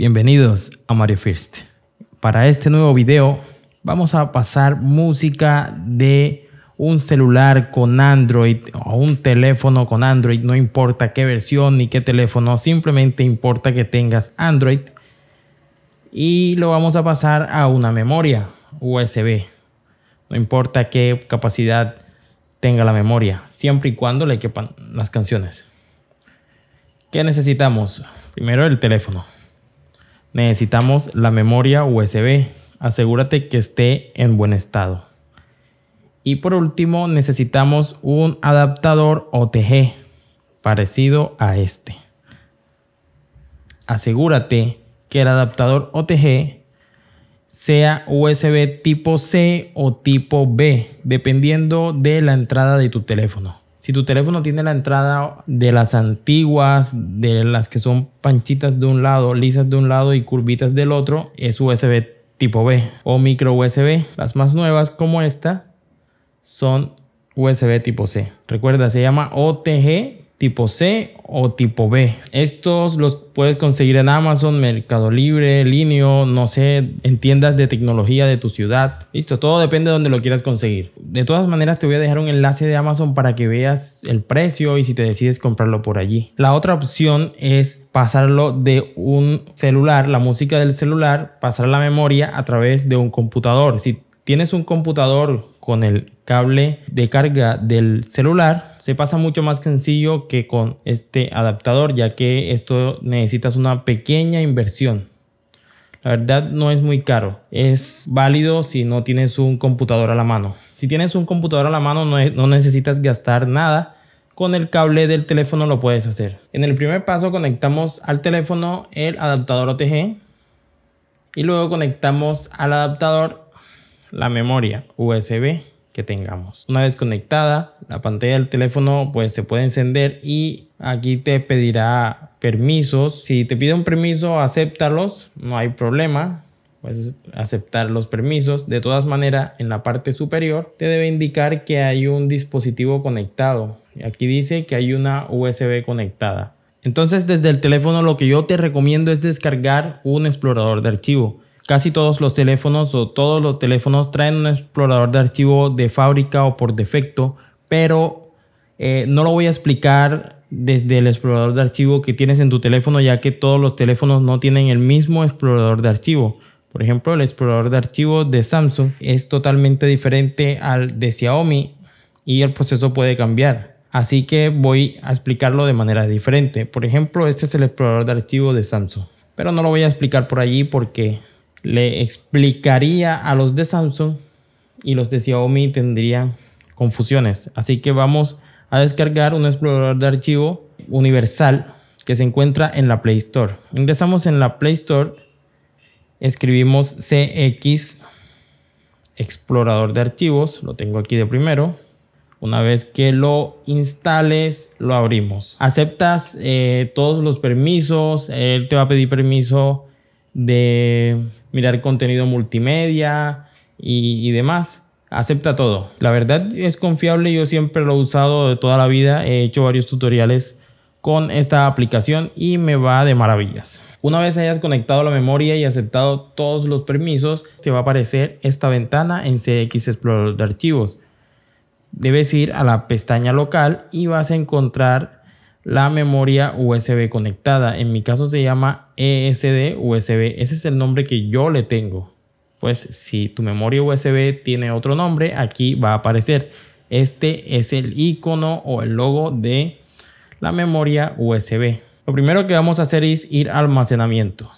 Bienvenidos a Mario First. Para este nuevo video vamos a pasar música de un celular con Android o un teléfono con Android, no importa qué versión ni qué teléfono, simplemente importa que tengas Android. Y lo vamos a pasar a una memoria USB. No importa qué capacidad tenga la memoria, siempre y cuando le quepan las canciones. ¿Qué necesitamos? Primero el teléfono. Necesitamos la memoria USB. Asegúrate que esté en buen estado. Y por último necesitamos un adaptador OTG parecido a este. Asegúrate que el adaptador OTG sea USB tipo C o tipo B, dependiendo de la entrada de tu teléfono. Si tu teléfono tiene la entrada de las antiguas, de las que son panchitas de un lado, lisas de un lado y curvitas del otro, es USB tipo B o micro USB. Las más nuevas como esta son USB tipo C. Recuerda, se llama OTG tipo C o tipo B. Estos los puedes conseguir en Amazon, Mercado Libre, Linio, no sé, en tiendas de tecnología de tu ciudad. Listo, todo depende de donde lo quieras conseguir. De todas maneras, te voy a dejar un enlace de Amazon para que veas el precio y si te decides comprarlo por allí. La otra opción es pasarlo de un celular, la música del celular, pasar la memoria a través de un computador tienes un computador con el cable de carga del celular, se pasa mucho más sencillo que con este adaptador, ya que esto necesitas una pequeña inversión. La verdad no es muy caro. Es válido si no tienes un computador a la mano. Si tienes un computador a la mano no, no, necesitas gastar nada. Con el cable del teléfono lo puedes hacer. En el primer paso conectamos al teléfono el adaptador OTG. Y luego conectamos al adaptador la memoria USB que tengamos. Una vez conectada, la pantalla del teléfono pues se puede encender y aquí te pedirá permisos. Si te pide un permiso, acéptalos, no hay problema. Puedes aceptar los permisos. De todas maneras, en la parte superior te debe indicar que hay un dispositivo conectado. Aquí dice que hay una USB conectada. Entonces desde el teléfono lo que yo te recomiendo es descargar un explorador de archivo. Casi todos los teléfonos o todos los teléfonos traen un explorador de archivo de fábrica o por defecto, pero eh, no lo voy a explicar desde el explorador de archivo que tienes en tu teléfono, ya que todos los teléfonos no tienen el mismo explorador de archivo. Por ejemplo, el explorador de archivo de Samsung es totalmente diferente al de Xiaomi y el proceso puede cambiar. Así que voy a explicarlo de manera diferente. Por ejemplo, este es el explorador de archivo de Samsung. Pero no lo voy a explicar por allí porque le explicaría a los de Samsung y los de Xiaomi tendrían confusiones. Así que vamos a descargar un explorador de archivo universal que se encuentra en la Play Store. Ingresamos en la Play Store, escribimos CX explorador de archivos, lo tengo aquí de primero. Una vez que lo instales, lo abrimos. Aceptas eh, todos los permisos, él te va a pedir permiso de mirar contenido multimedia y, demás. Acepta todo. La verdad es confiable, yo siempre lo he usado de toda la vida, he hecho varios tutoriales con esta aplicación y me va de maravillas. Una vez hayas conectado la memoria y aceptado todos los permisos, te va a aparecer esta ventana en CX Explorer de archivos. Debes ir a la pestaña local y vas a encontrar la memoria USB conectada. En mi caso se llama ESD USB. Ese es el nombre que yo le tengo. Pues si tu memoria USB tiene otro nombre, aquí va a aparecer. Este es el icono o el logo de la memoria USB. Lo primero que vamos a hacer es ir a almacenamiento.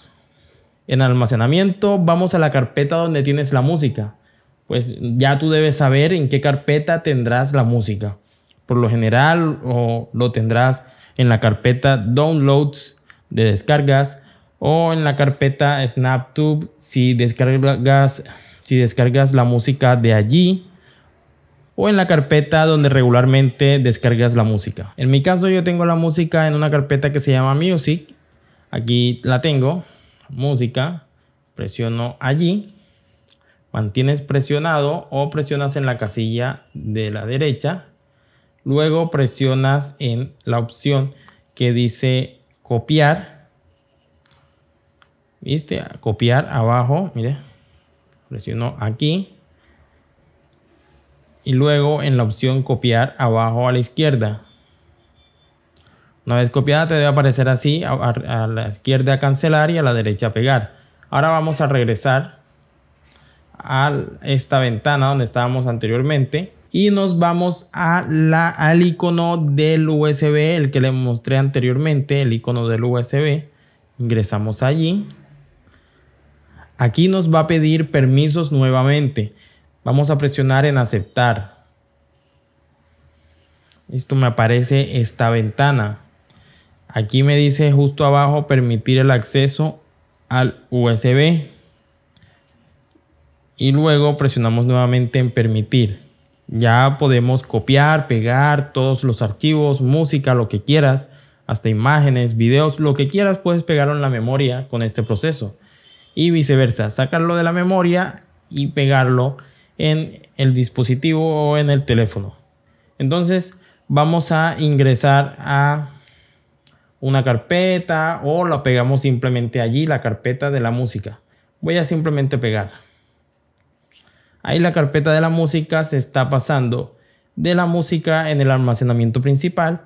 En almacenamiento vamos a la carpeta donde tienes la música. Pues ya tú debes saber en qué carpeta tendrás la música. Por lo general o lo tendrás en la carpeta Downloads de descargas o en la carpeta SnapTube si descargas, si descargas la música de allí o en la carpeta donde regularmente descargas la música. En mi caso yo tengo la música en una carpeta que se llama Music. Aquí la tengo, música, presiono allí, mantienes presionado o presionas en la casilla de la derecha Luego presionas en la opción que dice copiar. ¿Viste? Copiar abajo, mire. Presiono aquí. Y luego en la opción copiar abajo a la izquierda. Una vez copiada te debe aparecer así, a, la izquierda a cancelar y a la derecha pegar. Ahora vamos a regresar a esta ventana donde estábamos anteriormente y nos vamos a la, al icono del USB, el que le mostré anteriormente, el icono del USB. Ingresamos allí. Aquí nos va a pedir permisos nuevamente. Vamos a presionar en aceptar. Esto me aparece esta ventana. Aquí me dice justo abajo permitir el acceso al USB. Y luego presionamos nuevamente en permitir. Ya podemos copiar, pegar todos los archivos, música, lo que quieras, hasta imágenes, videos, lo que quieras puedes pegarlo en la memoria con este proceso. Y viceversa, sacarlo de la memoria y pegarlo en el dispositivo o en el teléfono. Entonces vamos a ingresar a una carpeta o la pegamos simplemente allí, la carpeta de la música. Voy a simplemente pegar. Ahí la carpeta de la música se está pasando de la música en el almacenamiento principal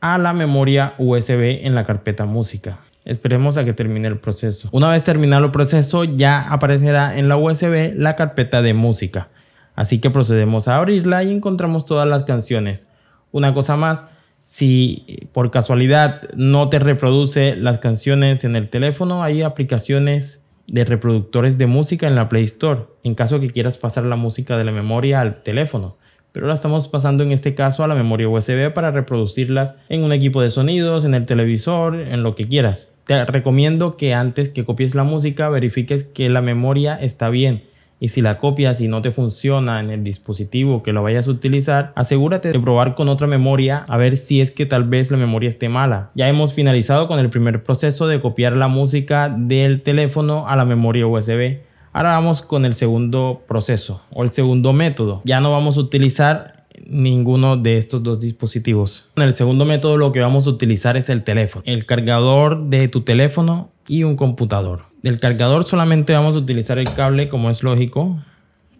a la memoria USB en la carpeta música. Esperemos a que termine el proceso. Una vez terminado el proceso ya aparecerá en la USB la carpeta de música. Así que procedemos a abrirla y encontramos todas las canciones. Una cosa más, si por casualidad no te reproduce las canciones en el teléfono, hay aplicaciones de reproductores de música en la Play Store, en caso que quieras pasar la música de la memoria al teléfono. Pero la estamos pasando en este caso a la memoria USB para reproducirlas en un equipo de sonidos, en el televisor, en lo que quieras. Te recomiendo que antes que copies la música verifiques que la memoria está bien y si la copias y no te funciona en el dispositivo que lo vayas a utilizar, asegúrate de probar con otra memoria a ver si es que tal vez la memoria esté mala. Ya hemos finalizado con el primer proceso de copiar la música del teléfono a la memoria USB. Ahora vamos con el segundo proceso o el segundo método. Ya no vamos a utilizar ninguno de estos dos dispositivos. En el segundo método lo que vamos a utilizar es el teléfono, el cargador de tu teléfono y un computador del cargador solamente vamos a utilizar el cable como es lógico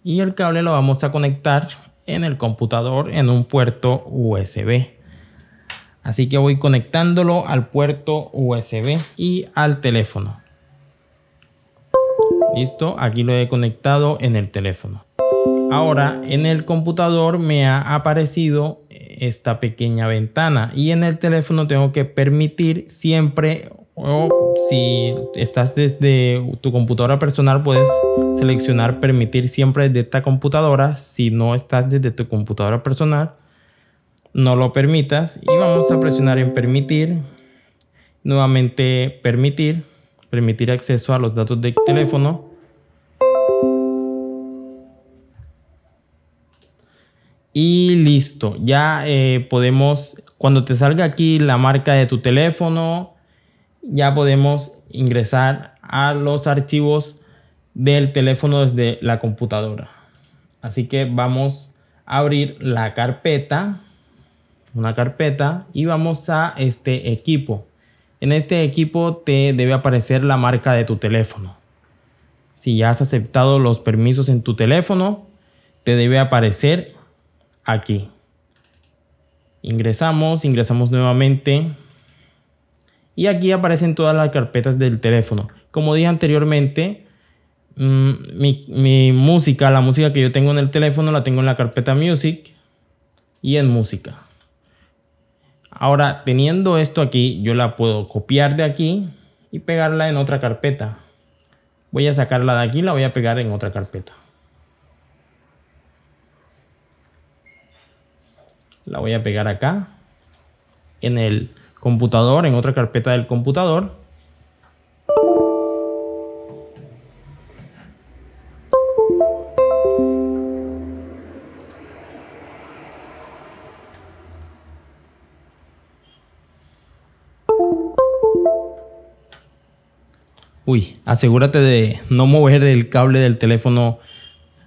y el cable lo vamos a conectar en el computador en un puerto USB. Así que voy conectándolo al puerto USB y al teléfono. Listo, aquí lo he conectado en el teléfono. Ahora en el computador me ha aparecido esta pequeña ventana y en el teléfono tengo que permitir siempre si estás desde tu computadora personal, puedes seleccionar permitir siempre desde esta computadora. Si no estás desde tu computadora personal, no lo permitas. Y vamos a presionar en permitir. Nuevamente permitir. Permitir acceso a los datos de teléfono. Y listo, ya eh, podemos, cuando te salga aquí la marca de tu teléfono, ya podemos ingresar a los archivos del teléfono desde la computadora. Así que vamos a abrir la carpeta, una carpeta y vamos a este equipo. En este equipo te debe aparecer la marca de tu teléfono. Si ya has aceptado los permisos en tu teléfono, te debe aparecer aquí. Ingresamos, ingresamos nuevamente y aquí aparecen todas las carpetas del teléfono. Como dije anteriormente, mm, mi, mi, música, la música que yo tengo en el teléfono, la tengo en la carpeta Music y en Música. Ahora, teniendo esto aquí, yo la puedo copiar de aquí y pegarla en otra carpeta. Voy a sacarla de aquí, la voy a pegar en otra carpeta. La voy a pegar acá, en el computador, en otra carpeta del computador. Uy, asegúrate de no mover el cable del teléfono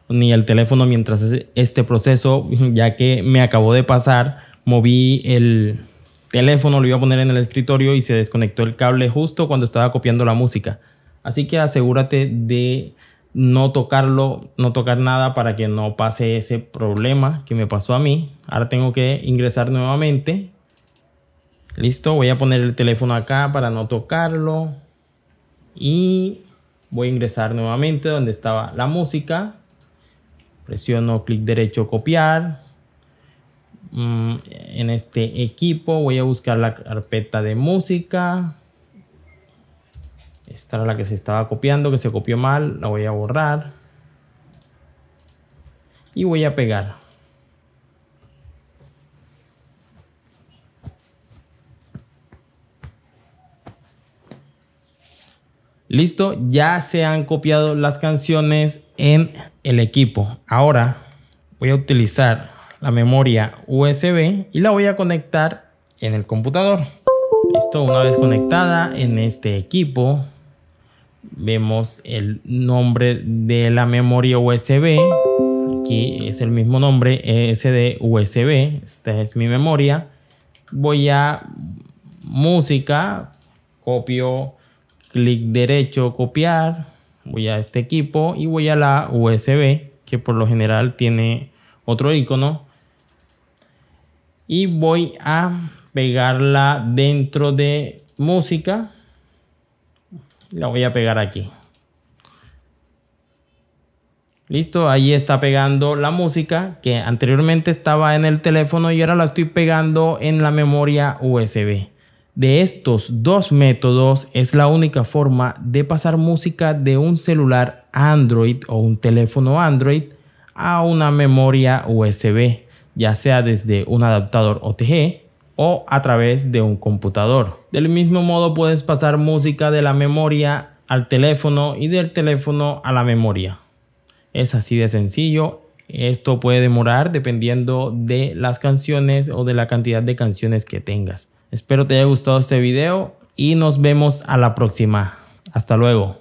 ni el teléfono mientras este proceso, ya que me acabó de pasar, moví el, teléfono, lo iba a poner en el escritorio y se desconectó el cable justo cuando estaba copiando la música. Así que asegúrate de no tocarlo, no tocar nada para que no pase ese problema que me pasó a mí. Ahora tengo que ingresar nuevamente. Listo, voy a poner el teléfono acá para no tocarlo. Y voy a ingresar nuevamente donde estaba la música. Presiono clic derecho copiar. Mm, en este equipo voy a buscar la carpeta de música. Esta era la que se estaba copiando, que se copió mal. La voy a borrar. Y voy a pegar. Listo, ya se han copiado las canciones en el equipo. Ahora voy a utilizar la memoria USB y la voy a conectar en el computador. Listo, una vez conectada en este equipo, vemos el nombre de la memoria USB. Aquí es el mismo nombre, e SD USB. Esta es mi memoria. Voy a música, copio, clic derecho, copiar. Voy a este equipo y voy a la USB, que por lo general tiene otro icono y voy a pegarla dentro de música la voy a pegar aquí listo ahí está pegando la música que anteriormente estaba en el teléfono y ahora la estoy pegando en la memoria usb de estos dos métodos es la única forma de pasar música de un celular Android o un teléfono Android a una memoria USB ya sea desde un adaptador OTG o a través de un computador. Del mismo modo puedes pasar música de la memoria al teléfono y del teléfono a la memoria. Es así de sencillo. Esto puede demorar dependiendo de las canciones o de la cantidad de canciones que tengas. Espero te haya gustado este video y nos vemos a la próxima. Hasta luego.